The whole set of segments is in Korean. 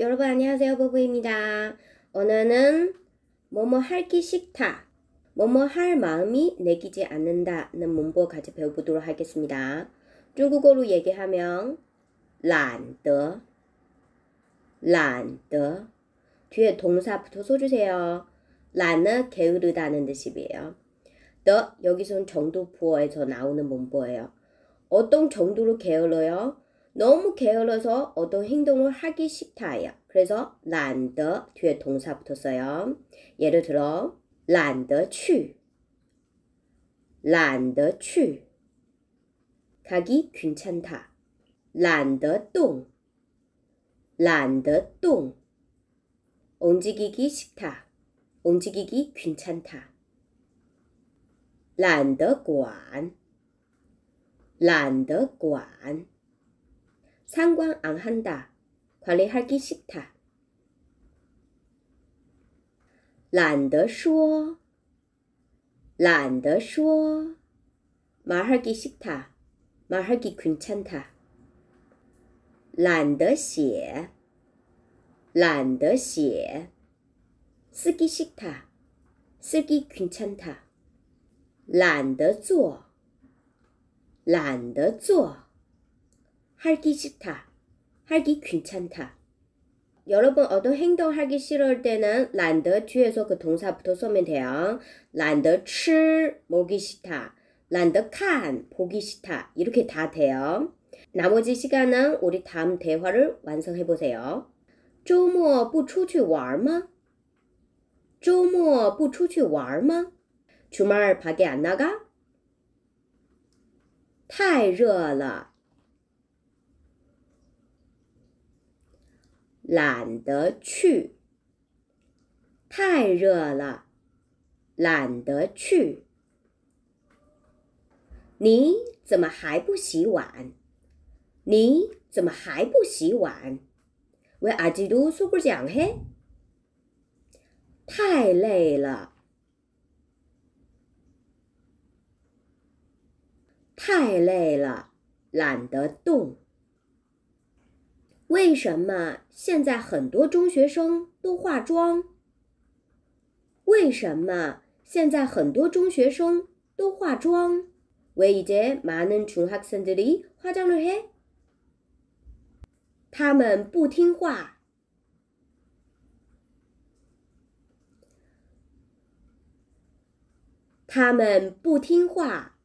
여러분 안녕하세요 보브입니다. 언어는 뭐뭐 할기 싫다, 뭐뭐 할 마음이 내기지 않는다는 문법 같이 배워보도록 하겠습니다. 중국어로 얘기하면 란더, 란더 뒤에 동사 붙어서 주세요. 란은 게으르다는 뜻이에요. 더 여기서는 정도 부어에서 나오는 문법이에요 어떤 정도로 게을러요? 너무 게을러서 어떤 행동을 하기 싫다요 그래서 란더 뒤에 동사 붙었어요. 예를 들어 란더 추 란더 추 가기 괜찮다. 란더 똥 란더 똥 움직이기 싫다. 움직이기 괜찮다. 란더 관 란더 관 상관 안 한다. 관리하기 싫다. 懒得说,懒得说. 말하기 싫다. 말하기 괜찮다. 懒得写,懒得写. 쓰기 싫다. 쓰기 괜찮다. 懒得做,懒得做. 하기 싫다. 하기 괜찮다. 여러분 어떤 행동 하기 싫을 때는 란더 뒤에서 그 동사부터 쓰면 돼요. 란더 吃 먹기 싫다. 란더 칸 보기 싫다. 이렇게 다 돼요. 나머지 시간은 우리 다음 대화를 완성해 보세요. 周末不出去玩吗?周末不出去玩吗? 주말 밖에 안 나가? 太热了懒得去，太热了，懒得去。你怎么还不洗碗？你怎么还不洗碗？为阿基多说不讲嘿？太累了，太累了，懒得动。为什么现在很多中学生都化妆？为什么现在很多中学生都化妆？왜이제많은중학생들이화장을해他们不听话，他们不听话，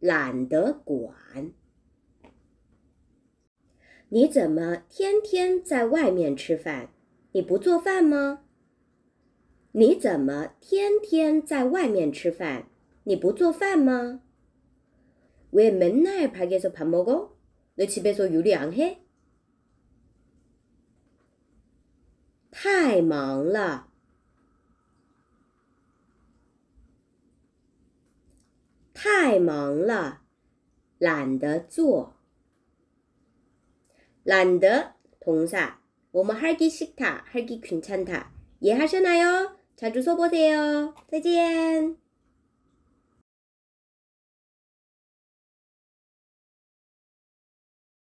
懒得管。你怎么天天在外面吃饭？你不做饭吗？你怎么天天在外面吃饭？你不做饭吗？我也没奈排个做盘馍糕，那岂别做有两黑。太忙了，太忙了，懒得做。 란드 동사 뭐 뭐 하기 싫다, 하기 괜찮다. 이해하시나요? 자주 써보세요. 再见!